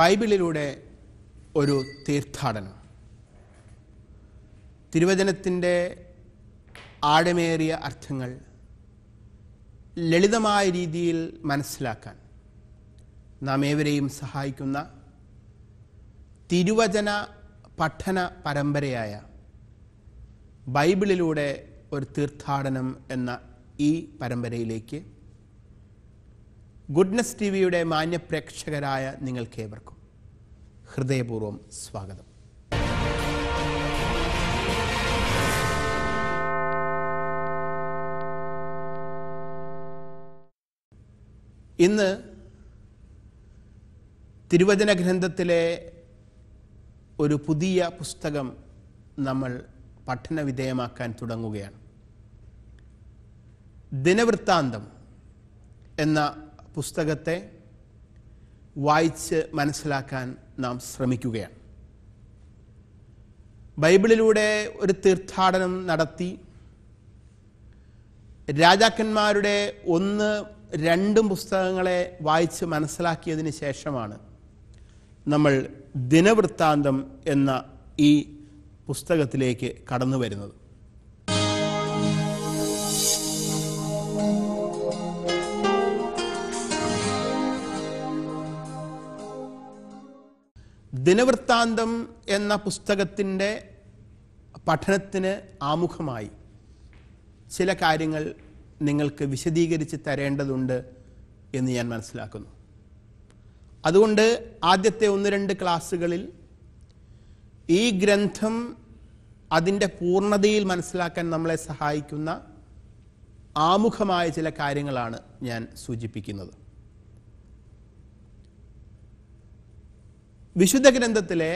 ബൈബിളിലൂടെ ഒരു തീർത്ഥാടനം തിരുവചനത്തിൻ്റെ ആഴമേറിയ അർത്ഥങ്ങൾ ലളിതമായ രീതിയിൽ മനസ്സിലാക്കാൻ നാം ഏവരെയും സഹായിക്കുന്ന തിരുവചന പഠന പരമ്പരയായ ബൈബിളിലൂടെ ഒരു തീർത്ഥാടനം എന്ന ഈ പരമ്പരയിലേക്ക് ഗുഡ്നസ് ടി വിയുടെ മാന്യപ്രേക്ഷകരായ നിങ്ങൾക്കേവർക്കും ഹൃദയപൂർവ്വം സ്വാഗതം ഇന്ന് തിരുവചന ഗ്രന്ഥത്തിലെ ഒരു പുതിയ പുസ്തകം നമ്മൾ പഠനവിധേയമാക്കാൻ തുടങ്ങുകയാണ് ദിനവൃത്താന്തം എന്ന പുസ്തകത്തെ വായിച്ച് മനസ്സിലാക്കാൻ നാം ശ്രമിക്കുകയാണ് ബൈബിളിലൂടെ ഒരു തീർത്ഥാടനം നടത്തി രാജാക്കന്മാരുടെ ഒന്ന് രണ്ടും പുസ്തകങ്ങളെ വായിച്ച് മനസ്സിലാക്കിയതിന് ശേഷമാണ് നമ്മൾ ദിനവൃത്താന്തം എന്ന ഈ പുസ്തകത്തിലേക്ക് കടന്നു വരുന്നത് ദിനവൃത്താന്തം എന്ന പുസ്തകത്തിൻ്റെ പഠനത്തിന് ആമുഖമായി ചില കാര്യങ്ങൾ നിങ്ങൾക്ക് വിശദീകരിച്ച് തരേണ്ടതുണ്ട് എന്ന് ഞാൻ മനസ്സിലാക്കുന്നു അതുകൊണ്ട് ആദ്യത്തെ ഒന്ന് രണ്ട് ക്ലാസ്സുകളിൽ ഈ ഗ്രന്ഥം അതിൻ്റെ പൂർണ്ണതയിൽ മനസ്സിലാക്കാൻ നമ്മളെ സഹായിക്കുന്ന ആമുഖമായ ചില കാര്യങ്ങളാണ് ഞാൻ സൂചിപ്പിക്കുന്നത് വിശുദ്ധ ഗ്രന്ഥത്തിലെ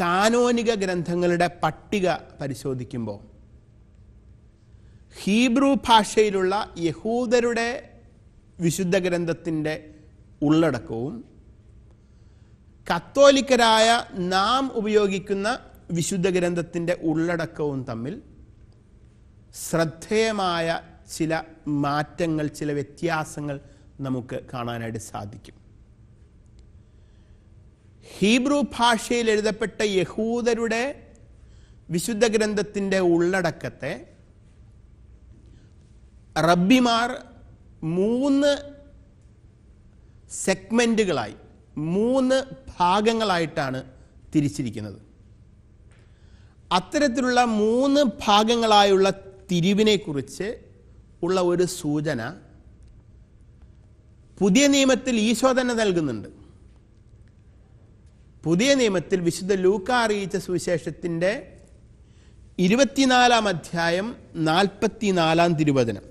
കാനോനിക ഗ്രന്ഥങ്ങളുടെ പട്ടിക പരിശോധിക്കുമ്പോൾ ഹീബ്രു ഭാഷയിലുള്ള യഹൂദരുടെ വിശുദ്ധ ഗ്രന്ഥത്തിൻ്റെ ഉള്ളടക്കവും കത്തോലിക്കരായ നാം ഉപയോഗിക്കുന്ന വിശുദ്ധ ഗ്രന്ഥത്തിൻ്റെ ഉള്ളടക്കവും തമ്മിൽ ശ്രദ്ധേയമായ ചില മാറ്റങ്ങൾ ചില വ്യത്യാസങ്ങൾ നമുക്ക് കാണാനായിട്ട് സാധിക്കും ഹീബ്രു ഭാഷയിൽ എഴുതപ്പെട്ട യഹൂദരുടെ വിശുദ്ധ ഗ്രന്ഥത്തിൻ്റെ ഉള്ളടക്കത്തെ റബ്ബിമാർ മൂന്ന് സെഗ്മെൻറ്റുകളായി മൂന്ന് ഭാഗങ്ങളായിട്ടാണ് തിരിച്ചിരിക്കുന്നത് അത്തരത്തിലുള്ള മൂന്ന് ഭാഗങ്ങളായുള്ള തിരിവിനെക്കുറിച്ച് ഉള്ള ഒരു സൂചന പുതിയ നിയമത്തിൽ ഈശോ തന്നെ നൽകുന്നുണ്ട് പുതിയ നിയമത്തിൽ വിശുദ്ധ ലൂക്ക അറിയിച്ച സുവിശേഷത്തിൻ്റെ ഇരുപത്തിനാലാം അധ്യായം നാൽപ്പത്തിനാലാം തിരുവചനം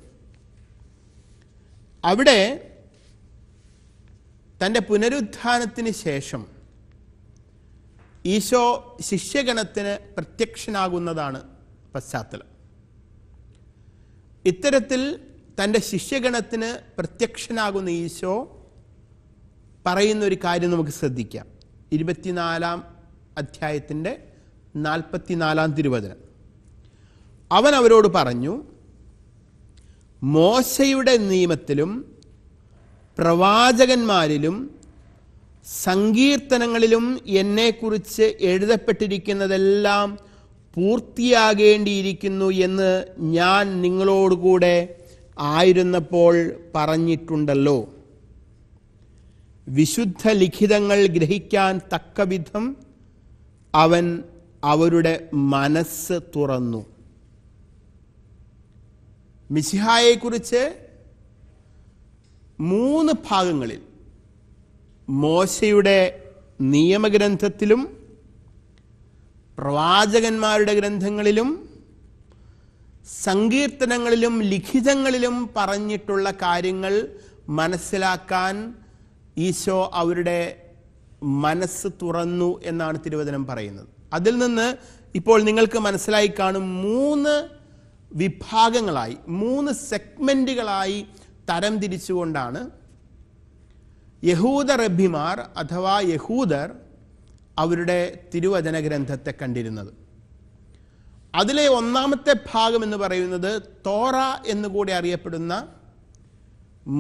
അവിടെ തൻ്റെ പുനരുത്ഥാനത്തിന് ശേഷം ഈശോ ശിഷ്യഗണത്തിന് പ്രത്യക്ഷനാകുന്നതാണ് പശ്ചാത്തലം ഇത്തരത്തിൽ തൻ്റെ ശിഷ്യഗണത്തിന് പ്രത്യക്ഷനാകുന്ന ഈശോ പറയുന്ന ഒരു കാര്യം നമുക്ക് ശ്രദ്ധിക്കാം ഇരുപത്തിനാലാം അധ്യായത്തിൻ്റെ നാൽപ്പത്തിനാലാം തിരുവചനം അവൻ അവരോട് പറഞ്ഞു മോശയുടെ നിയമത്തിലും പ്രവാചകന്മാരിലും സങ്കീർത്തനങ്ങളിലും എന്നെക്കുറിച്ച് എഴുതപ്പെട്ടിരിക്കുന്നതെല്ലാം പൂർത്തിയാകേണ്ടിയിരിക്കുന്നു എന്ന് ഞാൻ നിങ്ങളോടുകൂടെ ആയിരുന്നപ്പോൾ പറഞ്ഞിട്ടുണ്ടല്ലോ വിശുദ്ധ ലിഖിതങ്ങൾ ഗ്രഹിക്കാൻ തക്കവിധം അവൻ അവരുടെ മനസ്സ് തുറന്നു മിസിഹായെക്കുറിച്ച് മൂന്ന് ഭാഗങ്ങളിൽ മോശയുടെ നിയമഗ്രന്ഥത്തിലും പ്രവാചകന്മാരുടെ ഗ്രന്ഥങ്ങളിലും സങ്കീർത്തനങ്ങളിലും ലിഖിതങ്ങളിലും പറഞ്ഞിട്ടുള്ള കാര്യങ്ങൾ മനസ്സിലാക്കാൻ ഈശോ അവരുടെ മനസ്സ് തുറന്നു എന്നാണ് തിരുവചനം പറയുന്നത് അതിൽ നിന്ന് ഇപ്പോൾ നിങ്ങൾക്ക് മനസ്സിലായി കാണും മൂന്ന് വിഭാഗങ്ങളായി മൂന്ന് സെഗ്മെൻറ്റുകളായി തരം തിരിച്ചുകൊണ്ടാണ് യഹൂദ റബ്ബിമാർ അഥവാ യഹൂദർ അവരുടെ തിരുവചന ഗ്രന്ഥത്തെ കണ്ടിരുന്നത് അതിലെ ഒന്നാമത്തെ ഭാഗം എന്ന് പറയുന്നത് തോറ എന്നുകൂടി അറിയപ്പെടുന്ന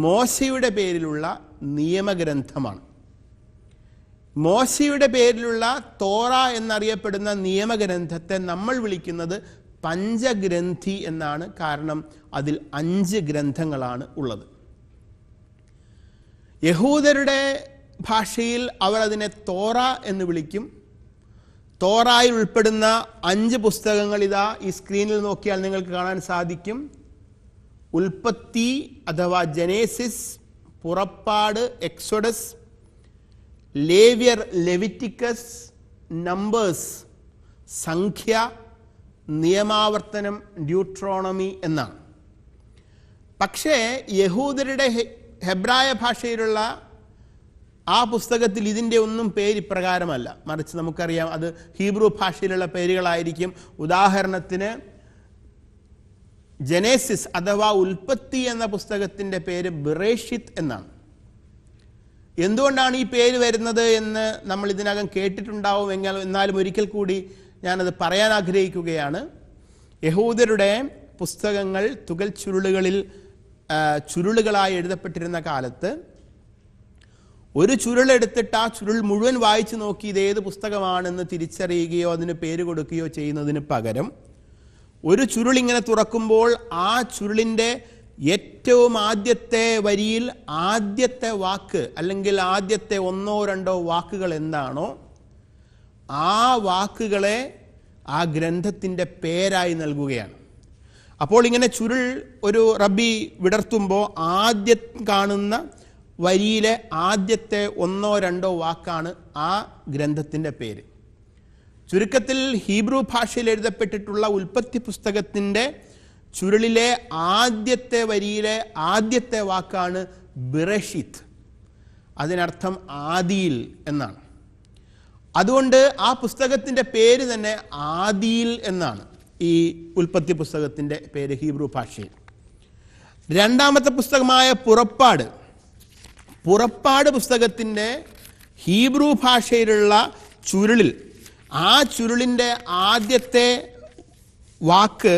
മോശയുടെ പേരിലുള്ള നിയമഗ്രന്ഥമാണ് മോശയുടെ പേരിലുള്ള തോറ എന്നറിയപ്പെടുന്ന നിയമഗ്രന്ഥത്തെ നമ്മൾ വിളിക്കുന്നത് പഞ്ചഗ്രന്ഥി എന്നാണ് കാരണം അതിൽ അഞ്ച് ഗ്രന്ഥങ്ങളാണ് ഉള്ളത് യഹൂദരുടെ ഭാഷയിൽ അവർ അതിനെ തോറ എന്ന് വിളിക്കും തോറായിൽ ഉൾപ്പെടുന്ന അഞ്ച് പുസ്തകങ്ങൾ ഇതാ ഈ സ്ക്രീനിൽ നോക്കിയാൽ നിങ്ങൾക്ക് കാണാൻ സാധിക്കും ഉൽപ്പത്തി അഥവാ ജനേസിസ് പുറപ്പാട് എക്സോഡസ് ലേവ്യർ ലെവിറ്റിക്കസ് നമ്പേഴ്സ് സംഖ്യ നിയമാവർത്തനം ഡ്യൂട്രോണമി എന്നാണ് പക്ഷേ യഹൂദരുടെ ഹെബ്രായ ഭാഷയിലുള്ള ആ പുസ്തകത്തിൽ ഇതിൻ്റെ ഒന്നും പേര് ഇപ്രകാരമല്ല മറിച്ച് നമുക്കറിയാം അത് ഹീബ്രു ഭാഷയിലുള്ള പേരുകളായിരിക്കും ഉദാഹരണത്തിന് ജനേസിസ് അഥവാ ഉൽപ്പത്തി എന്ന പുസ്തകത്തിൻ്റെ പേര് ബിറേഷിത്ത് എന്നാണ് എന്തുകൊണ്ടാണ് ഈ പേര് വരുന്നത് എന്ന് നമ്മൾ ഇതിനകം കേട്ടിട്ടുണ്ടാവും എങ്കിൽ എന്നാലും ഒരിക്കൽ കൂടി ഞാനത് പറയാൻ ആഗ്രഹിക്കുകയാണ് യഹൂദരുടെ പുസ്തകങ്ങൾ തുകൽ ചുരുളുകളിൽ ചുരുളുകളായി എഴുതപ്പെട്ടിരുന്ന കാലത്ത് ഒരു ചുരുളെടുത്തിട്ട് ആ ചുരുൾ മുഴുവൻ വായിച്ചു നോക്കി ഇത് ഏത് പുസ്തകമാണെന്ന് തിരിച്ചറിയുകയോ അതിന് പേര് കൊടുക്കുകയോ ചെയ്യുന്നതിന് പകരം ഒരു ചുരുളിങ്ങനെ തുറക്കുമ്പോൾ ആ ചുരുളിൻ്റെ ഏറ്റവും ആദ്യത്തെ വരിയിൽ ആദ്യത്തെ വാക്ക് അല്ലെങ്കിൽ ആദ്യത്തെ ഒന്നോ രണ്ടോ വാക്കുകൾ എന്താണോ ആ വാക്കുകളെ ആ ഗ്രന്ഥത്തിൻ്റെ പേരായി നൽകുകയാണ് അപ്പോൾ ഇങ്ങനെ ചുരുൾ ഒരു റബ്ബി വിടർത്തുമ്പോൾ ആദ്യം കാണുന്ന വരിയിലെ ആദ്യത്തെ ഒന്നോ രണ്ടോ വാക്കാണ് ആ ഗ്രന്ഥത്തിൻ്റെ പേര് ചുരുക്കത്തിൽ ഹീബ്രു ഭാഷയിൽ എഴുതപ്പെട്ടിട്ടുള്ള ഉൽപ്പത്തി പുസ്തകത്തിൻ്റെ ചുരുളിലെ ആദ്യത്തെ വരിയിലെ ആദ്യത്തെ വാക്കാണ് ബിറഷിത്ത് അതിനർത്ഥം ആദിയിൽ എന്നാണ് അതുകൊണ്ട് ആ പുസ്തകത്തിൻ്റെ പേര് തന്നെ ആദിയിൽ എന്നാണ് ഈ ഉൽപ്പത്തി പുസ്തകത്തിൻ്റെ പേര് ഹീബ്രു ഭാഷയിൽ രണ്ടാമത്തെ പുസ്തകമായ പുറപ്പാട് പുറപ്പാട് പുസ്തകത്തിൻ്റെ ഹീബ്രു ഭാഷയിലുള്ള ചുരുളിൽ ആ ചുരുളിൻ്റെ ആദ്യത്തെ വാക്ക്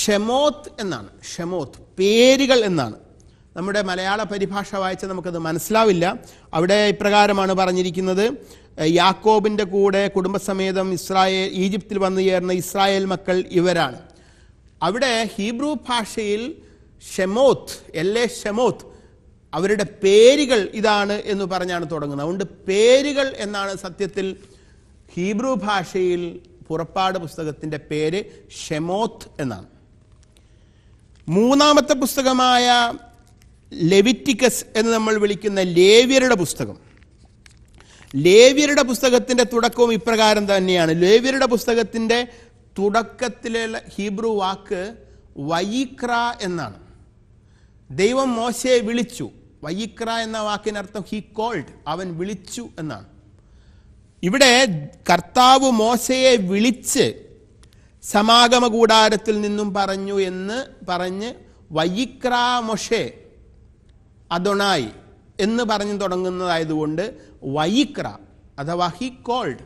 ഷെമോത്ത് എന്നാണ് ഷെമോത്ത് പേരുകൾ എന്നാണ് നമ്മുടെ മലയാള പരിഭാഷ വായിച്ച നമുക്കത് മനസ്സിലാവില്ല അവിടെ ഇപ്രകാരമാണ് പറഞ്ഞിരിക്കുന്നത് യാക്കോബിൻ്റെ കൂടെ കുടുംബസമേതം ഇസ്രായേൽ ഈജിപ്തിൽ വന്നു ചേർന്ന ഇസ്രായേൽ മക്കൾ ഇവരാണ് അവിടെ ഹീബ്രു ഭാഷയിൽ ഷെമോത്ത് എല്ലേ ഷെമോത്ത് അവരുടെ പേരുകൾ ഇതാണ് എന്ന് പറഞ്ഞാണ് തുടങ്ങുന്നത് അതുകൊണ്ട് പേരുകൾ എന്നാണ് സത്യത്തിൽ ഹീബ്രു ഭാഷയിൽ പുറപ്പാട് പുസ്തകത്തിൻ്റെ പേര് ഷെമോത്ത് എന്നാണ് മൂന്നാമത്തെ പുസ്തകമായ ലെവിറ്റിക്കസ് എന്ന് നമ്മൾ വിളിക്കുന്ന ലേവ്യരുടെ പുസ്തകം ലേവ്യരുടെ പുസ്തകത്തിൻ്റെ തുടക്കവും ഇപ്രകാരം തന്നെയാണ് ലേവ്യരുടെ പുസ്തകത്തിൻ്റെ തുടക്കത്തിലുള്ള ഹീബ്രു വാക്ക് വൈക്ര എന്നാണ് ദൈവം മോശയെ വിളിച്ചു വൈക്ര എന്ന വാക്കിനർത്ഥം ഹി കോൾഡ് അവൻ വിളിച്ചു എന്നാണ് ഇവിടെ കർത്താവ് മോശയെ വിളിച്ച് സമാഗമ കൂടാരത്തിൽ നിന്നും പറഞ്ഞു എന്ന് പറഞ്ഞ് വൈക്രാ മൊഷെ അതൊണായി എന്ന് പറഞ്ഞു തുടങ്ങുന്നതായതുകൊണ്ട് വയ്യിക്ര അഥവാ ഹി കോൾഡ്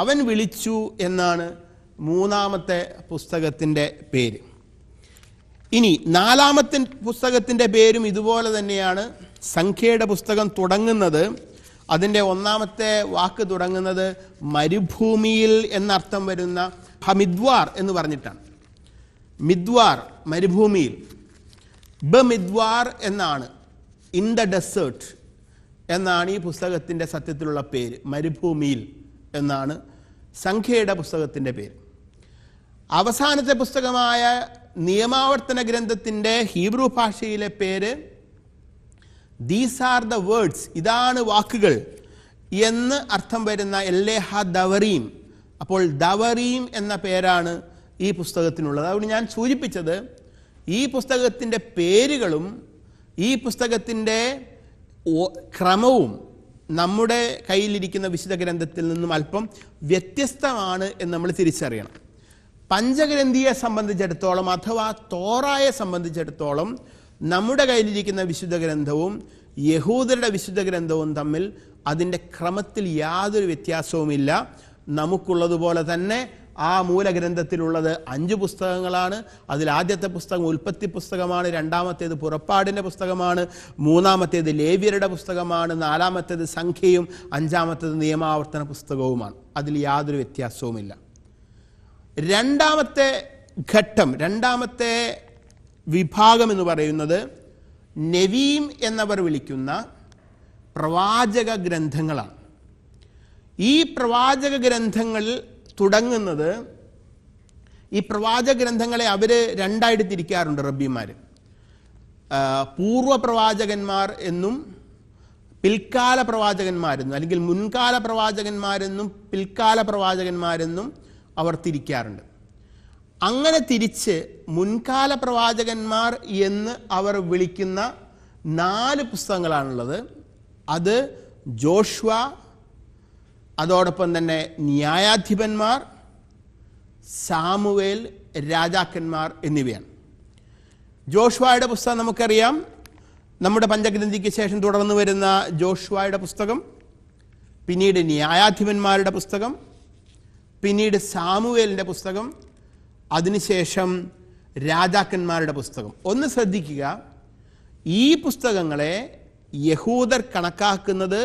അവൻ വിളിച്ചു എന്നാണ് മൂന്നാമത്തെ പുസ്തകത്തിൻ്റെ പേര് ഇനി നാലാമത്തെ പുസ്തകത്തിൻ്റെ പേരും ഇതുപോലെ തന്നെയാണ് സംഖ്യയുടെ പുസ്തകം തുടങ്ങുന്നത് അതിൻ്റെ ഒന്നാമത്തെ വാക്ക് തുടങ്ങുന്നത് മരുഭൂമിയിൽ എന്നർത്ഥം വരുന്ന ഹമിദ്വാർ എന്ന് പറഞ്ഞിട്ടാണ് മിദ്വാർ മരുഭൂമിയിൽ ബമിദ്വാർ എന്നാണ് ഇൻ ദ ഡെസേർട്ട് എന്നാണ് ഈ പുസ്തകത്തിൻ്റെ സത്യത്തിലുള്ള പേര് മരുഭൂമിയിൽ എന്നാണ് സംഖ്യയുടെ പുസ്തകത്തിൻ്റെ പേര് അവസാനത്തെ പുസ്തകമായ നിയമാവർത്തന ഗ്രന്ഥത്തിൻ്റെ ഹീബ്രു ഭാഷയിലെ പേര് ദീസ് ആർ ദ വേർഡ്സ് ഇതാണ് വാക്കുകൾ എന്ന് അർത്ഥം വരുന്ന എല്ലേഹ ദവറീം അപ്പോൾ ദവറീം എന്ന പേരാണ് ഈ പുസ്തകത്തിനുള്ളത് അതുകൊണ്ട് ഞാൻ സൂചിപ്പിച്ചത് ഈ പുസ്തകത്തിൻ്റെ പേരുകളും ഈ പുസ്തകത്തിൻ്റെ ക്രമവും നമ്മുടെ കയ്യിലിരിക്കുന്ന വിശുദ്ധ ഗ്രന്ഥത്തിൽ നിന്നും അല്പം വ്യത്യസ്തമാണ് എന്ന് നമ്മൾ തിരിച്ചറിയണം പഞ്ചഗ്രന്ഥിയെ സംബന്ധിച്ചിടത്തോളം അഥവാ തോറായെ സംബന്ധിച്ചിടത്തോളം നമ്മുടെ കയ്യിലിരിക്കുന്ന വിശുദ്ധ ഗ്രന്ഥവും യഹൂദരുടെ വിശുദ്ധ ഗ്രന്ഥവും തമ്മിൽ അതിൻ്റെ ക്രമത്തിൽ യാതൊരു വ്യത്യാസവുമില്ല നമുക്കുള്ളതുപോലെ തന്നെ ആ മൂലഗ്രന്ഥത്തിലുള്ളത് അഞ്ച് പുസ്തകങ്ങളാണ് അതിൽ ആദ്യത്തെ പുസ്തകം ഉൽപ്പത്തി പുസ്തകമാണ് രണ്ടാമത്തേത് പുറപ്പാടിൻ്റെ പുസ്തകമാണ് മൂന്നാമത്തേത് ലേവ്യരുടെ പുസ്തകമാണ് നാലാമത്തേത് സംഖ്യയും അഞ്ചാമത്തേത് നിയമാവർത്തന പുസ്തകവുമാണ് അതിൽ യാതൊരു വ്യത്യാസവുമില്ല രണ്ടാമത്തെ ഘട്ടം രണ്ടാമത്തെ വിഭാഗം എന്ന് പറയുന്നത് നവീം എന്നവർ വിളിക്കുന്ന പ്രവാചക ഗ്രന്ഥങ്ങളാണ് ഈ പ്രവാചക ഗ്രന്ഥങ്ങൾ തുടങ്ങുന്നത് ഈ പ്രവാചക ഗ്രന്ഥങ്ങളെ അവർ രണ്ടായിട്ട് തിരിക്കാറുണ്ട് റബ്ബിമാർ പൂർവ പ്രവാചകന്മാർ എന്നും പിൽക്കാല പ്രവാചകന്മാരെന്നും അല്ലെങ്കിൽ മുൻകാല പ്രവാചകന്മാരെന്നും പിൽക്കാല പ്രവാചകന്മാരെന്നും അവർ തിരിക്കാറുണ്ട് അങ്ങനെ തിരിച്ച് മുൻകാല പ്രവാചകന്മാർ എന്ന് അവർ വിളിക്കുന്ന നാല് പുസ്തകങ്ങളാണുള്ളത് അത് ജോഷ്വ അതോടൊപ്പം തന്നെ ന്യായാധിപന്മാർ സാമുവേൽ രാജാക്കന്മാർ എന്നിവയാണ് ജോഷ്വായുടെ പുസ്തകം നമുക്കറിയാം നമ്മുടെ പഞ്ചഗ്രന്ഥിക്ക് ശേഷം തുടർന്ന് വരുന്ന ജോഷ്വായുടെ പുസ്തകം പിന്നീട് ന്യായാധിപന്മാരുടെ പുസ്തകം പിന്നീട് സാമുവേലിൻ്റെ പുസ്തകം അതിനുശേഷം രാജാക്കന്മാരുടെ പുസ്തകം ഒന്ന് ശ്രദ്ധിക്കുക ഈ പുസ്തകങ്ങളെ യഹൂദർ കണക്കാക്കുന്നത്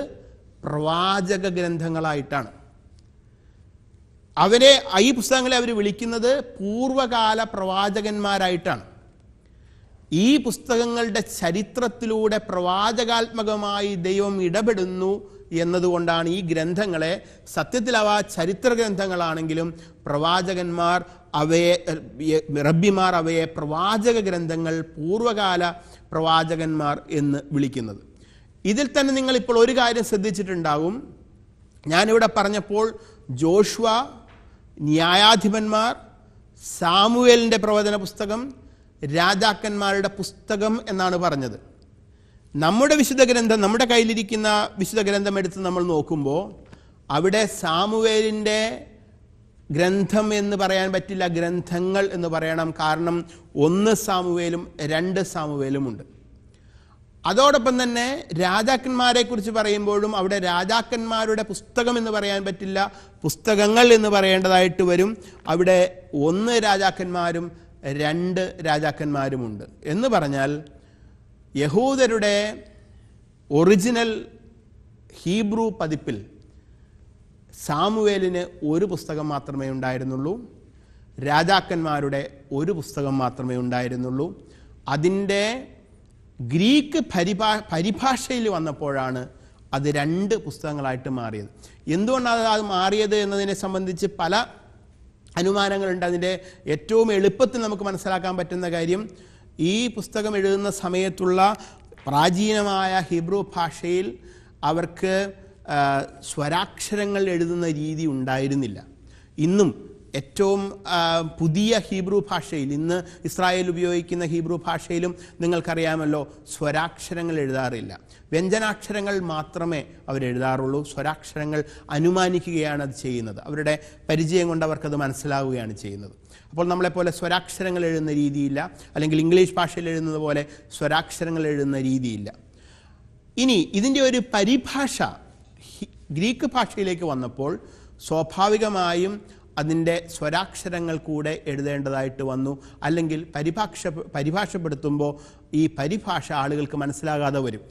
പ്രവാചക ഗ്രന്ഥങ്ങളായിട്ടാണ് അവരെ ഈ പുസ്തകങ്ങളെ അവർ വിളിക്കുന്നത് പൂർവകാല പ്രവാചകന്മാരായിട്ടാണ് ഈ പുസ്തകങ്ങളുടെ ചരിത്രത്തിലൂടെ പ്രവാചകാത്മകമായി ദൈവം ഇടപെടുന്നു എന്നതുകൊണ്ടാണ് ഈ ഗ്രന്ഥങ്ങളെ സത്യത്തിൽ അവ ചരിത്ര ഗ്രന്ഥങ്ങളാണെങ്കിലും പ്രവാചകന്മാർ അവയെ റബ്ബിമാർ അവയെ പ്രവാചക ഗ്രന്ഥങ്ങൾ പൂർവകാല പ്രവാചകന്മാർ എന്ന് വിളിക്കുന്നത് ഇതിൽ തന്നെ നിങ്ങൾ ഇപ്പോൾ ഒരു കാര്യം ശ്രദ്ധിച്ചിട്ടുണ്ടാവും ഞാനിവിടെ പറഞ്ഞപ്പോൾ ജോഷ്വ ന്യായാധിപന്മാർ സാമുവേലിൻ്റെ പ്രവചന പുസ്തകം രാജാക്കന്മാരുടെ പുസ്തകം എന്നാണ് പറഞ്ഞത് നമ്മുടെ വിശുദ്ധ ഗ്രന്ഥം നമ്മുടെ കയ്യിലിരിക്കുന്ന വിശുദ്ധ ഗ്രന്ഥം എടുത്ത് നമ്മൾ നോക്കുമ്പോൾ അവിടെ സാമുവേലിൻ്റെ ഗ്രന്ഥം എന്ന് പറയാൻ പറ്റില്ല ഗ്രന്ഥങ്ങൾ എന്ന് പറയണം കാരണം ഒന്ന് സാമുവേലും രണ്ട് സാമുവേലുമുണ്ട് അതോടൊപ്പം തന്നെ രാജാക്കന്മാരെ കുറിച്ച് പറയുമ്പോഴും അവിടെ രാജാക്കന്മാരുടെ പുസ്തകം എന്ന് പറയാൻ പറ്റില്ല പുസ്തകങ്ങൾ എന്ന് പറയേണ്ടതായിട്ട് വരും അവിടെ ഒന്ന് രാജാക്കന്മാരും രണ്ട് രാജാക്കന്മാരുമുണ്ട് എന്ന് പറഞ്ഞാൽ യഹൂദരുടെ ഒറിജിനൽ ഹീബ്രു പതിപ്പിൽ സാമുവേലിന് ഒരു പുസ്തകം മാത്രമേ ഉണ്ടായിരുന്നുള്ളൂ രാജാക്കന്മാരുടെ ഒരു പുസ്തകം മാത്രമേ ഉണ്ടായിരുന്നുള്ളൂ അതിൻ്റെ ഗ്രീക്ക് പരിഭാ പരിഭാഷയിൽ വന്നപ്പോഴാണ് അത് രണ്ട് പുസ്തകങ്ങളായിട്ട് മാറിയത് എന്തുകൊണ്ടാണ് അത് മാറിയത് എന്നതിനെ സംബന്ധിച്ച് പല അനുമാനങ്ങളുണ്ട് അതിൻ്റെ ഏറ്റവും എളുപ്പത്തിൽ നമുക്ക് മനസ്സിലാക്കാൻ പറ്റുന്ന കാര്യം ഈ പുസ്തകം എഴുതുന്ന സമയത്തുള്ള പ്രാചീനമായ ഹിബ്രു ഭാഷയിൽ അവർക്ക് സ്വരാക്ഷരങ്ങൾ എഴുതുന്ന രീതി ഉണ്ടായിരുന്നില്ല ഇന്നും ഏറ്റവും പുതിയ ഹീബ്രു ഭാഷയിൽ ഇന്ന് ഇസ്രായേൽ ഉപയോഗിക്കുന്ന ഹീബ്രു ഭാഷയിലും നിങ്ങൾക്കറിയാമല്ലോ സ്വരാക്ഷരങ്ങൾ എഴുതാറില്ല വ്യഞ്ജനാക്ഷരങ്ങൾ മാത്രമേ അവരെഴുതാറുള്ളൂ സ്വരാക്ഷരങ്ങൾ അനുമാനിക്കുകയാണ് അത് ചെയ്യുന്നത് അവരുടെ പരിചയം കൊണ്ട് അവർക്കത് മനസ്സിലാവുകയാണ് ചെയ്യുന്നത് അപ്പോൾ നമ്മളെപ്പോലെ സ്വരാക്ഷരങ്ങൾ എഴുതുന്ന രീതിയില്ല അല്ലെങ്കിൽ ഇംഗ്ലീഷ് ഭാഷയിൽ എഴുതുന്നത് പോലെ സ്വരാക്ഷരങ്ങൾ എഴുതുന്ന രീതിയില്ല ഇനി ഇതിൻ്റെ ഒരു പരിഭാഷ ഗ്രീക്ക് ഭാഷയിലേക്ക് വന്നപ്പോൾ സ്വാഭാവികമായും അതിൻ്റെ സ്വരാക്ഷരങ്ങൾ കൂടെ എഴുതേണ്ടതായിട്ട് വന്നു അല്ലെങ്കിൽ പരിഭാഷ പരിഭാഷപ്പെടുത്തുമ്പോൾ ഈ പരിഭാഷ ആളുകൾക്ക് മനസ്സിലാകാതെ വരും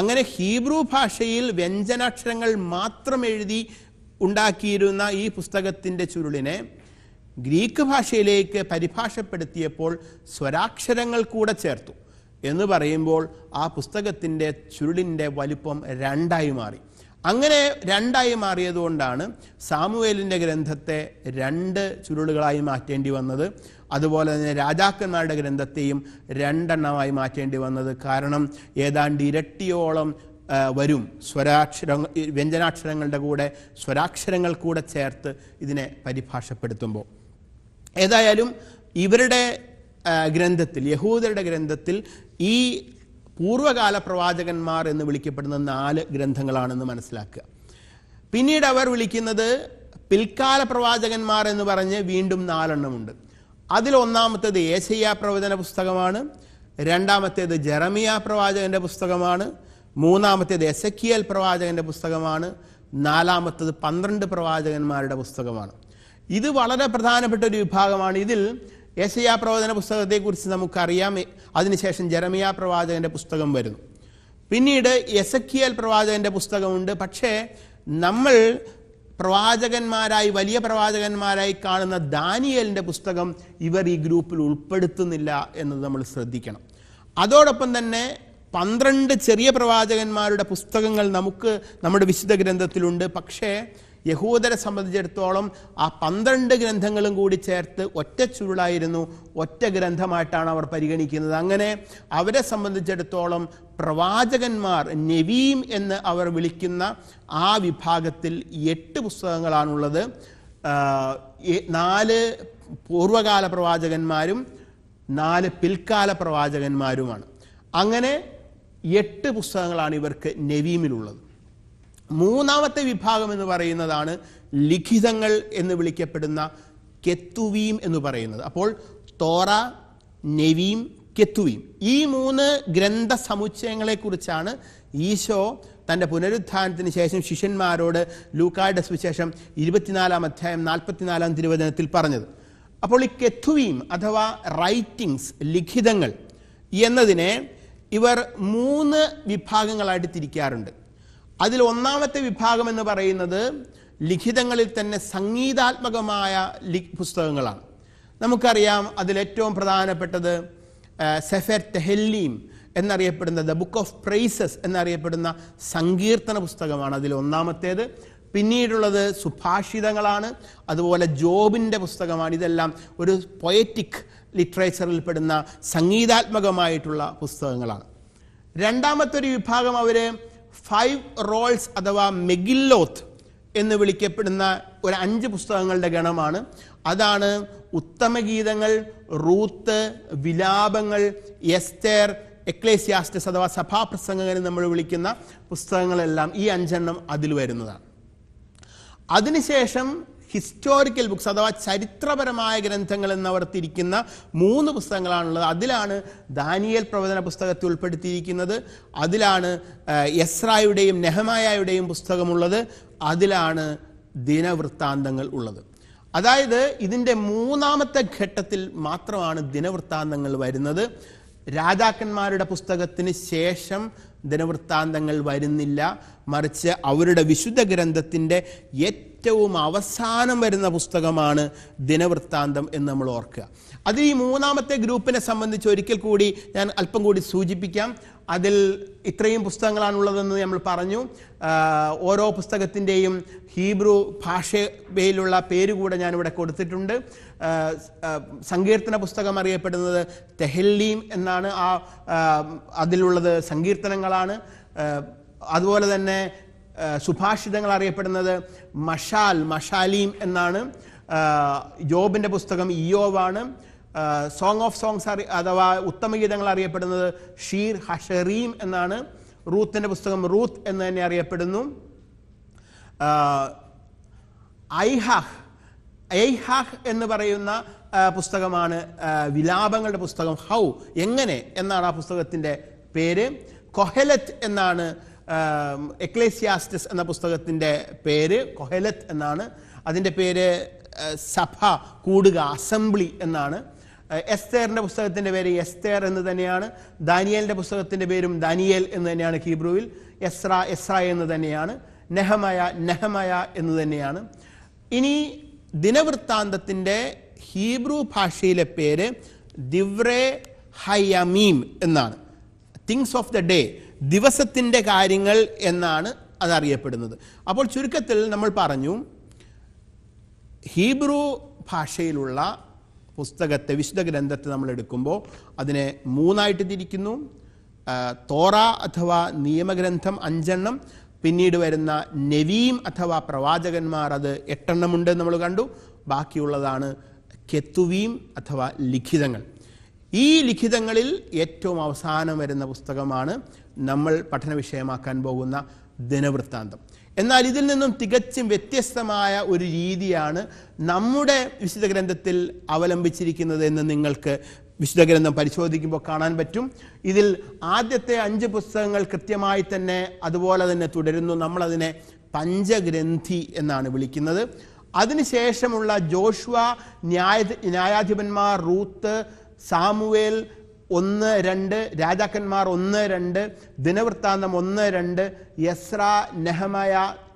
അങ്ങനെ ഹീബ്രു ഭാഷയിൽ വ്യഞ്ജനാക്ഷരങ്ങൾ മാത്രം എഴുതി ഉണ്ടാക്കിയിരുന്ന ഈ പുസ്തകത്തിൻ്റെ ചുരുളിനെ ഗ്രീക്ക് ഭാഷയിലേക്ക് പരിഭാഷപ്പെടുത്തിയപ്പോൾ സ്വരാക്ഷരങ്ങൾ കൂടെ ചേർത്തു എന്ന് പറയുമ്പോൾ ആ പുസ്തകത്തിൻ്റെ ചുരുളിൻ്റെ വലിപ്പം രണ്ടായി മാറി അങ്ങനെ രണ്ടായി മാറിയതുകൊണ്ടാണ് സാമുവേലിൻ്റെ ഗ്രന്ഥത്തെ രണ്ട് ചുരുളുകളായി മാറ്റേണ്ടി വന്നത് അതുപോലെ തന്നെ രാജാക്കന്മാരുടെ ഗ്രന്ഥത്തെയും രണ്ടെണ്ണമായി മാറ്റേണ്ടി വന്നത് കാരണം ഏതാണ്ട് ഇരട്ടിയോളം വരും സ്വരാക്ഷര വ്യഞ്ജനാക്ഷരങ്ങളുടെ കൂടെ സ്വരാക്ഷരങ്ങൾ കൂടെ ചേർത്ത് ഇതിനെ പരിഭാഷപ്പെടുത്തുമ്പോൾ ഏതായാലും ഇവരുടെ ഗ്രന്ഥത്തിൽ യഹൂദരുടെ ഗ്രന്ഥത്തിൽ ഈ പൂർവ്വകാല പ്രവാചകന്മാർ എന്ന് വിളിക്കപ്പെടുന്ന നാല് ഗ്രന്ഥങ്ങളാണെന്ന് മനസ്സിലാക്കുക പിന്നീട് അവർ വിളിക്കുന്നത് പിൽക്കാല പ്രവാചകന്മാർ എന്ന് പറഞ്ഞ് വീണ്ടും നാലെണ്ണമുണ്ട് അതിൽ ഒന്നാമത്തേത് ഏശയ്യ പ്രവചന പുസ്തകമാണ് രണ്ടാമത്തേത് ജെറമിയ പ്രവാചകന്റെ പുസ്തകമാണ് മൂന്നാമത്തേത് എസക്കിയൽ പ്രവാചകന്റെ പുസ്തകമാണ് നാലാമത്തേത് പന്ത്രണ്ട് പ്രവാചകന്മാരുടെ പുസ്തകമാണ് ഇത് വളരെ പ്രധാനപ്പെട്ട ഒരു വിഭാഗമാണ് ഇതിൽ യേശയാ പ്രവചന പുസ്തകത്തെക്കുറിച്ച് നമുക്കറിയാം അതിനുശേഷം ജെറമിയ പ്രവാചകന്റെ പുസ്തകം വരുന്നു പിന്നീട് യസക്കിയൽ പ്രവാചകന്റെ പുസ്തകമുണ്ട് പക്ഷേ നമ്മൾ പ്രവാചകന്മാരായി വലിയ പ്രവാചകന്മാരായി കാണുന്ന ദാനിയലിൻ്റെ പുസ്തകം ഇവർ ഈ ഗ്രൂപ്പിൽ ഉൾപ്പെടുത്തുന്നില്ല എന്നത് നമ്മൾ ശ്രദ്ധിക്കണം അതോടൊപ്പം തന്നെ പന്ത്രണ്ട് ചെറിയ പ്രവാചകന്മാരുടെ പുസ്തകങ്ങൾ നമുക്ക് നമ്മുടെ വിശുദ്ധ ഗ്രന്ഥത്തിലുണ്ട് പക്ഷേ യഹൂദരെ സംബന്ധിച്ചിടത്തോളം ആ പന്ത്രണ്ട് ഗ്രന്ഥങ്ങളും കൂടി ചേർത്ത് ഒറ്റ ചുരുളായിരുന്നു ഒറ്റ ഗ്രന്ഥമായിട്ടാണ് അവർ പരിഗണിക്കുന്നത് അങ്ങനെ അവരെ സംബന്ധിച്ചിടത്തോളം പ്രവാചകന്മാർ നെവീം എന്ന് അവർ വിളിക്കുന്ന ആ വിഭാഗത്തിൽ എട്ട് പുസ്തകങ്ങളാണുള്ളത് നാല് പൂർവകാല പ്രവാചകന്മാരും നാല് പിൽക്കാല പ്രവാചകന്മാരുമാണ് അങ്ങനെ എട്ട് പുസ്തകങ്ങളാണ് ഇവർക്ക് നെവീമിലുള്ളത് മൂന്നാമത്തെ വിഭാഗം എന്ന് പറയുന്നതാണ് ലിഖിതങ്ങൾ എന്ന് വിളിക്കപ്പെടുന്ന കെത്തുവീം എന്ന് പറയുന്നത് അപ്പോൾ തോറ നെവീം കെത്തുവീം ഈ മൂന്ന് ഗ്രന്ഥ സമുച്ചയങ്ങളെ കുറിച്ചാണ് ഈശോ തൻ്റെ പുനരുദ്ധാനത്തിന് ശേഷം ശിഷ്യന്മാരോട് ലൂക്കായുടെ സുവിശേഷം ഇരുപത്തിനാലാം അധ്യായം നാൽപ്പത്തിനാലാം തിരുവചനത്തിൽ പറഞ്ഞത് അപ്പോൾ ഈ കെത്തുവീം അഥവാ റൈറ്റിങ്സ് ലിഖിതങ്ങൾ എന്നതിനെ ഇവർ മൂന്ന് വിഭാഗങ്ങളായിട്ട് തിരിക്കാറുണ്ട് അതിൽ ഒന്നാമത്തെ വിഭാഗം എന്ന് പറയുന്നത് ലിഖിതങ്ങളിൽ തന്നെ സംഗീതാത്മകമായ പുസ്തകങ്ങളാണ് നമുക്കറിയാം അതിലേറ്റവും പ്രധാനപ്പെട്ടത് സെഫർ തെഹല്ലീം എന്നറിയപ്പെടുന്ന ദ ബുക്ക് ഓഫ് പ്രൈസസ് എന്നറിയപ്പെടുന്ന സങ്കീർത്തന പുസ്തകമാണ് അതിൽ ഒന്നാമത്തേത് പിന്നീടുള്ളത് സുഭാഷിതങ്ങളാണ് അതുപോലെ ജോബിൻ്റെ പുസ്തകമാണ് ഇതെല്ലാം ഒരു പൊയറ്റിക് ലിറ്ററേച്ചറിൽ പെടുന്ന സംഗീതാത്മകമായിട്ടുള്ള പുസ്തകങ്ങളാണ് രണ്ടാമത്തെ ഒരു വിഭാഗം അവർ ഫൈവ് റോൾസ് അഥവാ മെഗില്ലോത്ത് എന്ന് വിളിക്കപ്പെടുന്ന ഒരു അഞ്ച് പുസ്തകങ്ങളുടെ ഗണമാണ് അതാണ് ഉത്തമഗീതങ്ങൾ റൂത്ത് വിലാപങ്ങൾ എസ്തേർ എക്ലേസിയാസ്റ്റസ് അഥവാ സഭാപ്രസംഗങ്ങൾ നമ്മൾ വിളിക്കുന്ന പുസ്തകങ്ങളെല്ലാം ഈ അഞ്ചെണ്ണം അതിൽ വരുന്നതാണ് അതിനുശേഷം ഹിസ്റ്റോറിക്കൽ ബുക്സ് അഥവാ ചരിത്രപരമായ ഗ്രന്ഥങ്ങൾ എന്നവർ തിരിക്കുന്ന മൂന്ന് പുസ്തകങ്ങളാണുള്ളത് അതിലാണ് ദാനിയൽ പ്രവചന പുസ്തകത്തിൽ ഉൾപ്പെടുത്തിയിരിക്കുന്നത് അതിലാണ് യസ്രായുടെയും നെഹമായയുടെയും പുസ്തകമുള്ളത് അതിലാണ് ദിനവൃത്താന്തങ്ങൾ ഉള്ളത് അതായത് ഇതിൻ്റെ മൂന്നാമത്തെ ഘട്ടത്തിൽ മാത്രമാണ് ദിനവൃത്താന്തങ്ങൾ വരുന്നത് രാജാക്കന്മാരുടെ പുസ്തകത്തിന് ശേഷം ദിനവൃത്താന്തങ്ങൾ വരുന്നില്ല മറിച്ച് അവരുടെ വിശുദ്ധ ഗ്രന്ഥത്തിൻ്റെ ഏറ്റവും ഏറ്റവും അവസാനം വരുന്ന പുസ്തകമാണ് ദിനവൃത്താന്തം എന്ന് നമ്മൾ ഓർക്കുക അതിൽ ഈ മൂന്നാമത്തെ ഗ്രൂപ്പിനെ സംബന്ധിച്ച് ഒരിക്കൽ കൂടി ഞാൻ അല്പം കൂടി സൂചിപ്പിക്കാം അതിൽ ഇത്രയും പുസ്തകങ്ങളാണുള്ളതെന്ന് നമ്മൾ പറഞ്ഞു ഓരോ പുസ്തകത്തിൻ്റെയും ഹീബ്രു ഭാഷയിലുള്ള പേര് കൂടെ ഞാനിവിടെ കൊടുത്തിട്ടുണ്ട് സങ്കീർത്തന പുസ്തകം അറിയപ്പെടുന്നത് തെഹല്ലീം എന്നാണ് ആ അതിലുള്ളത് സങ്കീർത്തനങ്ങളാണ് അതുപോലെ തന്നെ സുഭാഷിതങ്ങൾ അറിയപ്പെടുന്നത് മഷാൽ മഷാലീം എന്നാണ് ജോബിൻ്റെ പുസ്തകം ഇയോവാണ് സോങ് ഓഫ് സോങ്സ് അറി അഥവാ ഉത്തമഗീതങ്ങൾ അറിയപ്പെടുന്നത് ഷീർ ഹഷറീം എന്നാണ് റൂത്തിൻ്റെ പുസ്തകം റൂത്ത് എന്ന് തന്നെ അറിയപ്പെടുന്നു ഐഹാഹ് ഐഹാഹ് എന്ന് പറയുന്ന പുസ്തകമാണ് വിലാപങ്ങളുടെ പുസ്തകം ഹൗ എങ്ങനെ എന്നാണ് ആ പുസ്തകത്തിൻ്റെ പേര് കൊഹലത്ത് എന്നാണ് എക്ലേസിയാസ്റ്റിസ് എന്ന പുസ്തകത്തിൻ്റെ പേര് കൊഹലത്ത് എന്നാണ് അതിൻ്റെ പേര് സഭ കൂടുക അസംബ്ലി എന്നാണ് എസ്തേറിൻ്റെ പുസ്തകത്തിൻ്റെ പേര് എസ്തേർ എന്ന് തന്നെയാണ് ദാനിയലിൻ്റെ പുസ്തകത്തിൻ്റെ പേരും ദാനിയേൽ എന്ന് തന്നെയാണ് ഹീബ്രുവിൽ എസ്ര എസ്ര എന്ന് തന്നെയാണ് നെഹമയ നെഹമയ എന്ന് തന്നെയാണ് ഇനി ദിനവൃത്താന്തത്തിൻ്റെ ഹീബ്രു ഭാഷയിലെ പേര് ദിവ്രേ ഹയമീം എന്നാണ് തിങ്സ് ഓഫ് ദ ഡേ ദിവസത്തിൻ്റെ കാര്യങ്ങൾ എന്നാണ് അതറിയപ്പെടുന്നത് അപ്പോൾ ചുരുക്കത്തിൽ നമ്മൾ പറഞ്ഞു ഹീബ്രു ഭാഷയിലുള്ള പുസ്തകത്തെ വിശുദ്ധ ഗ്രന്ഥത്തെ നമ്മൾ എടുക്കുമ്പോൾ അതിനെ മൂന്നായിട്ട് തിരിക്കുന്നു തോറ അഥവാ നിയമഗ്രന്ഥം അഞ്ചെണ്ണം പിന്നീട് വരുന്ന നെവീം അഥവാ പ്രവാചകന്മാർ അത് എട്ടെണ്ണമുണ്ട് നമ്മൾ കണ്ടു ബാക്കിയുള്ളതാണ് കെത്തുവീം അഥവാ ലിഖിതങ്ങൾ ഈ ലിഖിതങ്ങളിൽ ഏറ്റവും അവസാനം വരുന്ന പുസ്തകമാണ് നമ്മൾ പഠന വിഷയമാക്കാൻ പോകുന്ന ദിനവൃത്താന്തം എന്നാൽ ഇതിൽ നിന്നും തികച്ചും വ്യത്യസ്തമായ ഒരു രീതിയാണ് നമ്മുടെ വിശുദ്ധ ഗ്രന്ഥത്തിൽ അവലംബിച്ചിരിക്കുന്നത് എന്ന് നിങ്ങൾക്ക് വിശുദ്ധ ഗ്രന്ഥം പരിശോധിക്കുമ്പോൾ കാണാൻ പറ്റും ഇതിൽ ആദ്യത്തെ അഞ്ച് പുസ്തകങ്ങൾ കൃത്യമായി തന്നെ അതുപോലെ തന്നെ തുടരുന്നു നമ്മളതിനെ പഞ്ചഗ്രന്ഥി എന്നാണ് വിളിക്കുന്നത് അതിനുശേഷമുള്ള ജോഷുവ ന്യായ ന്യായാധിപന്മാർ റൂത്ത് സാമുവേൽ ഒന്ന് രണ്ട് രാജാക്കന്മാർ ഒന്ന് രണ്ട് ദിനവൃത്താന്തം ഒന്ന് രണ്ട് യസ്ര നെഹമയ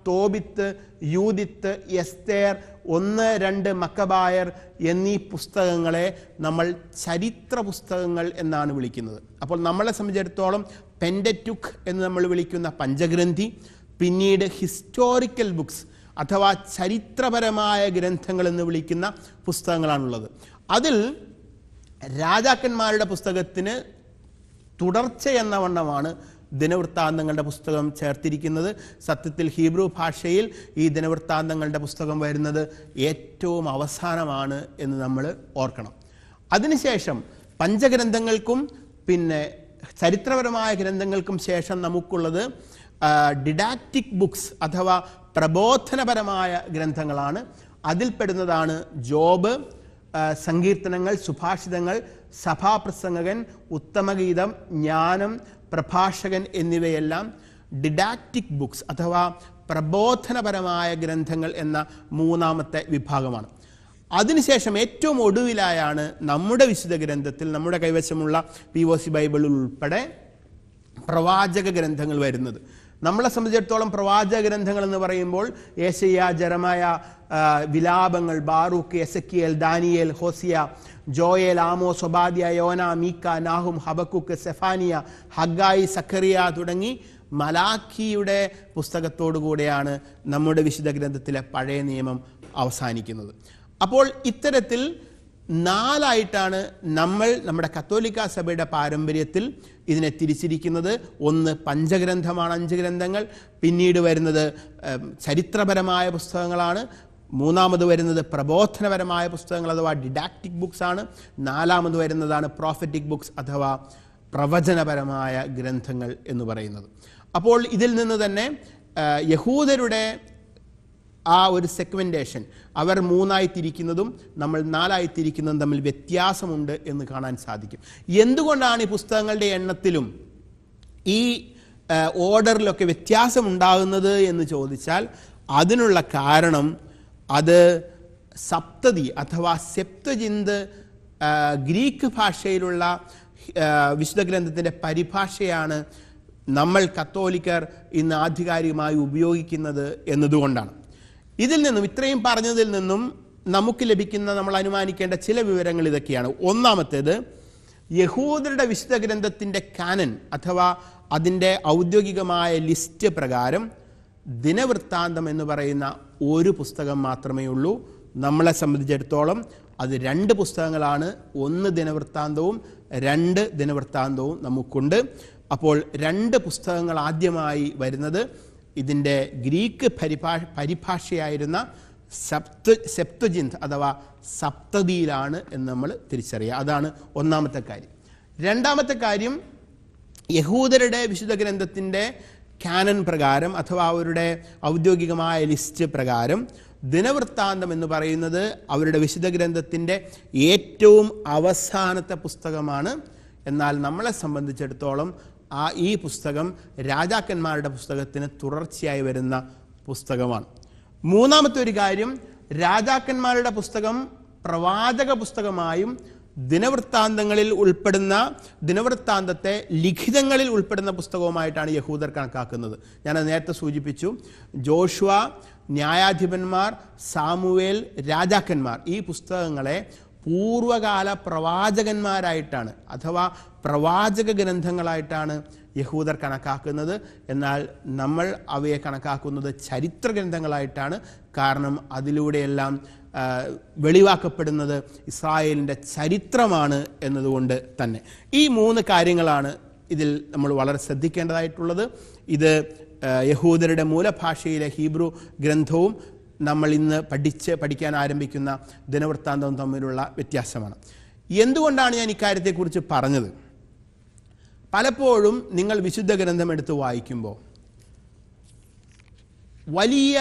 തോബിത്ത് യൂദിത്ത് എസ്തേർ ഒന്ന് രണ്ട് മക്കബായർ എന്നീ പുസ്തകങ്ങളെ നമ്മൾ ചരിത്ര പുസ്തകങ്ങൾ എന്നാണ് വിളിക്കുന്നത് അപ്പോൾ നമ്മളെ സംബന്ധിച്ചിടത്തോളം പെൻഡറ്റുക്ക് എന്ന് നമ്മൾ വിളിക്കുന്ന പഞ്ചഗ്രന്ഥി പിന്നീട് ഹിസ്റ്റോറിക്കൽ ബുക്സ് അഥവാ ചരിത്രപരമായ ഗ്രന്ഥങ്ങൾ എന്ന് വിളിക്കുന്ന പുസ്തകങ്ങളാണുള്ളത് അതിൽ രാജാക്കന്മാരുടെ പുസ്തകത്തിന് തുടർച്ച എന്ന വണ്ണമാണ് ദിനവൃത്താന്തങ്ങളുടെ പുസ്തകം ചേർത്തിരിക്കുന്നത് സത്യത്തിൽ ഹീബ്രു ഭാഷയിൽ ഈ ദിനവൃത്താന്തങ്ങളുടെ പുസ്തകം വരുന്നത് ഏറ്റവും അവസാനമാണ് എന്ന് നമ്മൾ ഓർക്കണം അതിനുശേഷം പഞ്ചഗ്രന്ഥങ്ങൾക്കും പിന്നെ ചരിത്രപരമായ ഗ്രന്ഥങ്ങൾക്കും ശേഷം നമുക്കുള്ളത് ഡിഡാക്റ്റിക് ബുക്സ് അഥവാ പ്രബോധനപരമായ ഗ്രന്ഥങ്ങളാണ് അതിൽപ്പെടുന്നതാണ് ജോബ് സങ്കീർത്തനങ്ങൾ സുഭാഷിതങ്ങൾ സഭാപ്രസംഗകൻ ഉത്തമഗീതം ജ്ഞാനം പ്രഭാഷകൻ എന്നിവയെല്ലാം ഡിഡാക്റ്റിക് ബുക്സ് അഥവാ പ്രബോധനപരമായ ഗ്രന്ഥങ്ങൾ എന്ന മൂന്നാമത്തെ വിഭാഗമാണ് അതിനുശേഷം ഏറ്റവും ഒടുവിലായാണ് നമ്മുടെ വിശുദ്ധ ഗ്രന്ഥത്തിൽ നമ്മുടെ കൈവശമുള്ള പി ഒ സി ബൈബിളിൽ ഉൾപ്പെടെ പ്രവാചക ഗ്രന്ഥങ്ങൾ വരുന്നത് നമ്മളെ സംബന്ധിച്ചിടത്തോളം പ്രവാചക ഗ്രന്ഥങ്ങൾ എന്ന് പറയുമ്പോൾ ഏഷ്യ ജരമായ വിലാപങ്ങൾ ബാറൂക്ക് എസക്കിയൽ ദാനിയേൽ ഹോസിയ ജോയേൽ ആമോസ് സൊബാദിയ യോന മീക്ക നാഹും ഹബക്കുക്ക് സെഫാനിയ ഹഗായി സഖറിയ തുടങ്ങി മലാഖിയുടെ പുസ്തകത്തോടുകൂടെയാണ് നമ്മുടെ വിശുദ്ധ ഗ്രന്ഥത്തിലെ പഴയ നിയമം അവസാനിക്കുന്നത് അപ്പോൾ ഇത്തരത്തിൽ നാലായിട്ടാണ് നമ്മൾ നമ്മുടെ കത്തോലിക്ക സഭയുടെ പാരമ്പര്യത്തിൽ ഇതിനെ തിരിച്ചിരിക്കുന്നത് ഒന്ന് പഞ്ചഗ്രന്ഥമാണ് അഞ്ച് ഗ്രന്ഥങ്ങൾ പിന്നീട് വരുന്നത് ചരിത്രപരമായ പുസ്തകങ്ങളാണ് മൂന്നാമത് വരുന്നത് പ്രബോധനപരമായ പുസ്തകങ്ങൾ അഥവാ ഡിഡാക്റ്റിക് ബുക്സ് ആണ് നാലാമത് വരുന്നതാണ് പ്രോഫറ്റിക് ബുക്സ് അഥവാ പ്രവചനപരമായ ഗ്രന്ഥങ്ങൾ എന്ന് പറയുന്നത് അപ്പോൾ ഇതിൽ നിന്ന് തന്നെ യഹൂദരുടെ ആ ഒരു സെഗ്മെൻറ്റേഷൻ അവർ മൂന്നായി തിരിക്കുന്നതും നമ്മൾ നാലായി തിരിക്കുന്നതും തമ്മിൽ വ്യത്യാസമുണ്ട് എന്ന് കാണാൻ സാധിക്കും എന്തുകൊണ്ടാണ് ഈ പുസ്തകങ്ങളുടെ എണ്ണത്തിലും ഈ ഓർഡറിലൊക്കെ വ്യത്യാസമുണ്ടാകുന്നത് എന്ന് ചോദിച്ചാൽ അതിനുള്ള കാരണം അത് സപ്തതി അഥവാ സെപ്തജിന്ത് ഗ്രീക്ക് ഭാഷയിലുള്ള വിശുദ്ധ ഗ്രന്ഥത്തിൻ്റെ പരിഭാഷയാണ് നമ്മൾ കത്തോലിക്കർ ഇന്ന് ആധികാരികമായി ഉപയോഗിക്കുന്നത് എന്നതുകൊണ്ടാണ് ഇതിൽ നിന്നും ഇത്രയും പറഞ്ഞതിൽ നിന്നും നമുക്ക് ലഭിക്കുന്ന നമ്മൾ അനുമാനിക്കേണ്ട ചില വിവരങ്ങൾ ഇതൊക്കെയാണ് ഒന്നാമത്തേത് യഹൂദരുടെ വിശുദ്ധ ഗ്രന്ഥത്തിൻ്റെ കാനൻ അഥവാ അതിൻ്റെ ഔദ്യോഗികമായ ലിസ്റ്റ് പ്രകാരം ദിനവൃത്താന്തം എന്ന് പറയുന്ന ഒരു പുസ്തകം മാത്രമേ ഉള്ളൂ നമ്മളെ സംബന്ധിച്ചിടത്തോളം അത് രണ്ട് പുസ്തകങ്ങളാണ് ഒന്ന് ദിനവൃത്താന്തവും രണ്ട് ദിനവൃത്താന്തവും നമുക്കുണ്ട് അപ്പോൾ രണ്ട് പുസ്തകങ്ങൾ ആദ്യമായി വരുന്നത് ഇതിൻ്റെ ഗ്രീക്ക് പരിഭാഷ പരിഭാഷയായിരുന്ന സപ്ത സെപ്തജിന്ത് അഥവാ സപ്തതിയിലാണ് എന്ന് നമ്മൾ തിരിച്ചറിയുക അതാണ് ഒന്നാമത്തെ കാര്യം രണ്ടാമത്തെ കാര്യം യഹൂദരുടെ വിശുദ്ധ ഗ്രന്ഥത്തിൻ്റെ ക്യാനൻ പ്രകാരം അഥവാ അവരുടെ ഔദ്യോഗികമായ ലിസ്റ്റ് പ്രകാരം ദിനവൃത്താന്തം എന്ന് പറയുന്നത് അവരുടെ വിശുദ്ധ ഗ്രന്ഥത്തിൻ്റെ ഏറ്റവും അവസാനത്തെ പുസ്തകമാണ് എന്നാൽ നമ്മളെ സംബന്ധിച്ചിടത്തോളം ആ ഈ പുസ്തകം രാജാക്കന്മാരുടെ പുസ്തകത്തിന് തുടർച്ചയായി വരുന്ന പുസ്തകമാണ് മൂന്നാമത്തെ ഒരു കാര്യം രാജാക്കന്മാരുടെ പുസ്തകം പ്രവാചക പുസ്തകമായും ദിനവൃത്താന്തങ്ങളിൽ ഉൾപ്പെടുന്ന ദിനവൃത്താന്തത്തെ ലിഖിതങ്ങളിൽ ഉൾപ്പെടുന്ന പുസ്തകവുമായിട്ടാണ് യഹൂദർ കണക്കാക്കുന്നത് ഞാൻ നേരത്തെ സൂചിപ്പിച്ചു ജോഷുവ ന്യായാധിപന്മാർ സാമുവേൽ രാജാക്കന്മാർ ഈ പുസ്തകങ്ങളെ പൂർവകാല പ്രവാചകന്മാരായിട്ടാണ് അഥവാ പ്രവാചക ഗ്രന്ഥങ്ങളായിട്ടാണ് യഹൂദർ കണക്കാക്കുന്നത് എന്നാൽ നമ്മൾ അവയെ കണക്കാക്കുന്നത് ചരിത്ര ഗ്രന്ഥങ്ങളായിട്ടാണ് കാരണം അതിലൂടെയെല്ലാം വെളിവാക്കപ്പെടുന്നത് ഇസ്രായേലിൻ്റെ ചരിത്രമാണ് എന്നതുകൊണ്ട് തന്നെ ഈ മൂന്ന് കാര്യങ്ങളാണ് ഇതിൽ നമ്മൾ വളരെ ശ്രദ്ധിക്കേണ്ടതായിട്ടുള്ളത് ഇത് യഹൂദരുടെ മൂലഭാഷയിലെ ഹീബ്രു ഗ്രന്ഥവും നമ്മൾ ഇന്ന് പഠിച്ച് പഠിക്കാൻ ആരംഭിക്കുന്ന ദിനവൃത്താന്തവും തമ്മിലുള്ള വ്യത്യാസമാണ് എന്തുകൊണ്ടാണ് ഞാൻ ഇക്കാര്യത്തെക്കുറിച്ച് പറഞ്ഞത് പലപ്പോഴും നിങ്ങൾ വിശുദ്ധ ഗ്രന്ഥം എടുത്ത് വായിക്കുമ്പോൾ വലിയ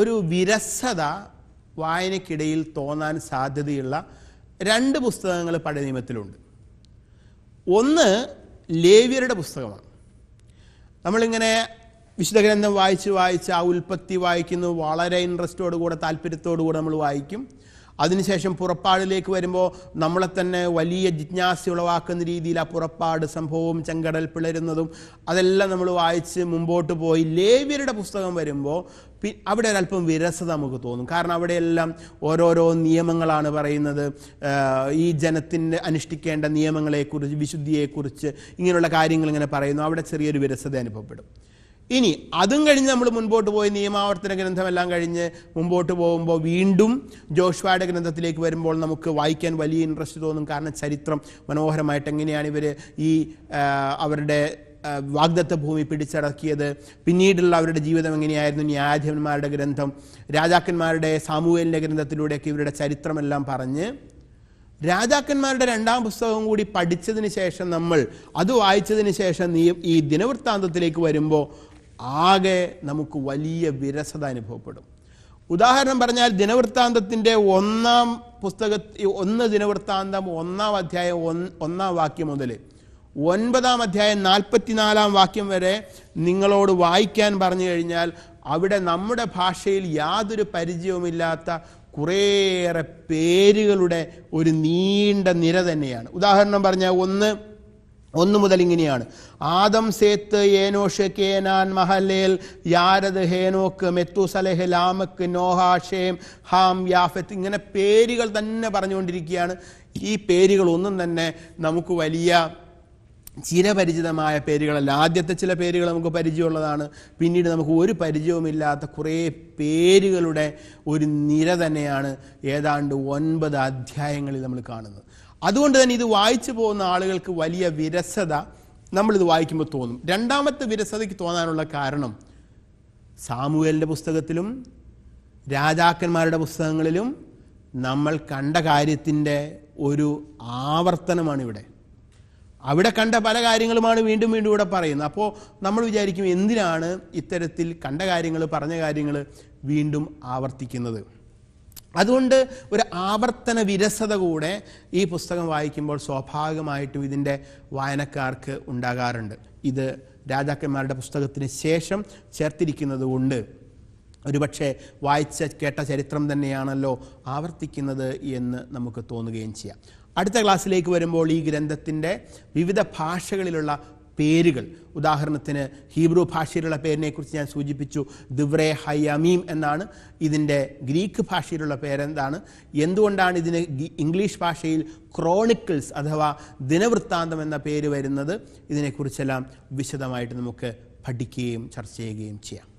ഒരു വിരസത വായനക്കിടയിൽ തോന്നാൻ സാധ്യതയുള്ള രണ്ട് പുസ്തകങ്ങൾ പഴയ നിയമത്തിലുണ്ട് ഒന്ന് ലേവ്യരുടെ പുസ്തകമാണ് നമ്മളിങ്ങനെ വിശുദ്ധഗ്രന്ഥം വായിച്ച് വായിച്ച് ആ ഉൽപ്പത്തി വായിക്കുന്നു വളരെ ഇൻട്രസ്റ്റോട് താല്പര്യത്തോടു കൂടെ നമ്മൾ വായിക്കും അതിനുശേഷം പുറപ്പാടിലേക്ക് വരുമ്പോൾ നമ്മളെ തന്നെ വലിയ ജിജ്ഞാസ ഉളവാക്കുന്ന രീതിയിൽ ആ പുറപ്പാട് സംഭവവും ചെങ്കടൽ പിളരുന്നതും അതെല്ലാം നമ്മൾ വായിച്ച് മുമ്പോട്ട് പോയി ലേവ്യരുടെ പുസ്തകം വരുമ്പോൾ അവിടെ ഒരല്പം വിരസത നമുക്ക് തോന്നും കാരണം അവിടെയെല്ലാം ഓരോരോ നിയമങ്ങളാണ് പറയുന്നത് ഈ ജനത്തിൻ്റെ അനുഷ്ഠിക്കേണ്ട നിയമങ്ങളെക്കുറിച്ച് വിശുദ്ധിയെക്കുറിച്ച് ഇങ്ങനെയുള്ള കാര്യങ്ങൾ ഇങ്ങനെ പറയുന്നു അവിടെ ചെറിയൊരു വിരസത അനുഭവപ്പെടും ഇനി അതും കഴിഞ്ഞ് നമ്മൾ മുൻപോട്ട് പോയി നിയമാവർത്തന ഗ്രന്ഥമെല്ലാം കഴിഞ്ഞ് മുമ്പോട്ട് പോകുമ്പോൾ വീണ്ടും ജോഷ്വായുടെ ഗ്രന്ഥത്തിലേക്ക് വരുമ്പോൾ നമുക്ക് വായിക്കാൻ വലിയ ഇൻട്രസ്റ്റ് തോന്നും കാരണം ചരിത്രം മനോഹരമായിട്ട് എങ്ങനെയാണ് ഇവർ ഈ അവരുടെ വാഗ്ദത്ത ഭൂമി പിടിച്ചടക്കിയത് പിന്നീടുള്ള അവരുടെ ജീവിതം എങ്ങനെയായിരുന്നു ന്യായാധിപന്മാരുടെ ഗ്രന്ഥം രാജാക്കന്മാരുടെ സാമൂഹ്യൻ്റെ ഗ്രന്ഥത്തിലൂടെയൊക്കെ ഇവരുടെ ചരിത്രമെല്ലാം പറഞ്ഞ് രാജാക്കന്മാരുടെ രണ്ടാം പുസ്തകം കൂടി പഠിച്ചതിന് ശേഷം നമ്മൾ അത് വായിച്ചതിന് ശേഷം നീ ഈ ദിനവൃത്താന്തത്തിലേക്ക് വരുമ്പോൾ ആകെ നമുക്ക് വലിയ വിരസത അനുഭവപ്പെടും ഉദാഹരണം പറഞ്ഞാൽ ദിനവൃത്താന്തത്തിൻ്റെ ഒന്നാം പുസ്തക ഒന്ന് ദിനവൃത്താന്തം ഒന്നാം അധ്യായം ഒന്നാം വാക്യം മുതൽ ഒൻപതാം അധ്യായം നാൽപ്പത്തിനാലാം വാക്യം വരെ നിങ്ങളോട് വായിക്കാൻ പറഞ്ഞു കഴിഞ്ഞാൽ അവിടെ നമ്മുടെ ഭാഷയിൽ യാതൊരു പരിചയവുമില്ലാത്ത കുറേയേറെ പേരുകളുടെ ഒരു നീണ്ട നിര തന്നെയാണ് ഉദാഹരണം പറഞ്ഞാൽ ഒന്ന് ഒന്നു മുതൽ ഇങ്ങനെയാണ് ആദം സേത്ത് ഏനോഷ് കേനാൻ മഹലേൽ യാരദ് ഹേനോക്ക് മെത്തുസലഹ് ലാമക്ക് നോഹാഷേം ഹാം യാഫത്ത് ഇങ്ങനെ പേരുകൾ തന്നെ പറഞ്ഞുകൊണ്ടിരിക്കുകയാണ് ഈ പേരുകളൊന്നും തന്നെ നമുക്ക് വലിയ ചിരപരിചിതമായ പേരുകളല്ല ആദ്യത്തെ ചില പേരുകൾ നമുക്ക് പരിചയമുള്ളതാണ് പിന്നീട് നമുക്ക് ഒരു പരിചയവുമില്ലാത്ത കുറേ പേരുകളുടെ ഒരു നിര തന്നെയാണ് ഏതാണ്ട് ഒൻപത് അധ്യായങ്ങളിൽ നമ്മൾ കാണുന്നത് അതുകൊണ്ട് തന്നെ ഇത് വായിച്ചു പോകുന്ന ആളുകൾക്ക് വലിയ വിരസത നമ്മളിത് വായിക്കുമ്പോൾ തോന്നും രണ്ടാമത്തെ വിരസതയ്ക്ക് തോന്നാനുള്ള കാരണം സാമുവേലിൻ്റെ പുസ്തകത്തിലും രാജാക്കന്മാരുടെ പുസ്തകങ്ങളിലും നമ്മൾ കണ്ട കാര്യത്തിൻ്റെ ഒരു ആവർത്തനമാണ് ഇവിടെ അവിടെ കണ്ട പല കാര്യങ്ങളുമാണ് വീണ്ടും വീണ്ടും ഇവിടെ പറയുന്നത് അപ്പോൾ നമ്മൾ വിചാരിക്കും എന്തിനാണ് ഇത്തരത്തിൽ കണ്ട കാര്യങ്ങൾ പറഞ്ഞ കാര്യങ്ങൾ വീണ്ടും ആവർത്തിക്കുന്നത് അതുകൊണ്ട് ഒരു ആവർത്തന വിരസത കൂടെ ഈ പുസ്തകം വായിക്കുമ്പോൾ സ്വാഭാവികമായിട്ടും ഇതിൻ്റെ വായനക്കാർക്ക് ഉണ്ടാകാറുണ്ട് ഇത് രാജാക്കന്മാരുടെ പുസ്തകത്തിന് ശേഷം ചേർത്തിരിക്കുന്നത് കൊണ്ട് ഒരുപക്ഷെ വായിച്ച കേട്ട ചരിത്രം തന്നെയാണല്ലോ ആവർത്തിക്കുന്നത് എന്ന് നമുക്ക് തോന്നുകയും ചെയ്യാം അടുത്ത ക്ലാസ്സിലേക്ക് വരുമ്പോൾ ഈ ഗ്രന്ഥത്തിൻ്റെ വിവിധ ഭാഷകളിലുള്ള പേരുകൾ ഉദാഹരണത്തിന് ഹീബ്രു ഭാഷയിലുള്ള പേരിനെക്കുറിച്ച് ഞാൻ സൂചിപ്പിച്ചു ദിവ്രെ ഹയമീം എന്നാണ് ഇതിൻ്റെ ഗ്രീക്ക് ഭാഷയിലുള്ള പേരെന്താണ് എന്തുകൊണ്ടാണ് ഇതിന് ഇംഗ്ലീഷ് ഭാഷയിൽ ക്രോണിക്കിൾസ് അഥവാ ദിനവൃത്താന്തം എന്ന പേര് വരുന്നത് ഇതിനെക്കുറിച്ചെല്ലാം വിശദമായിട്ട് നമുക്ക് പഠിക്കുകയും ചർച്ച ചെയ്യുകയും ചെയ്യാം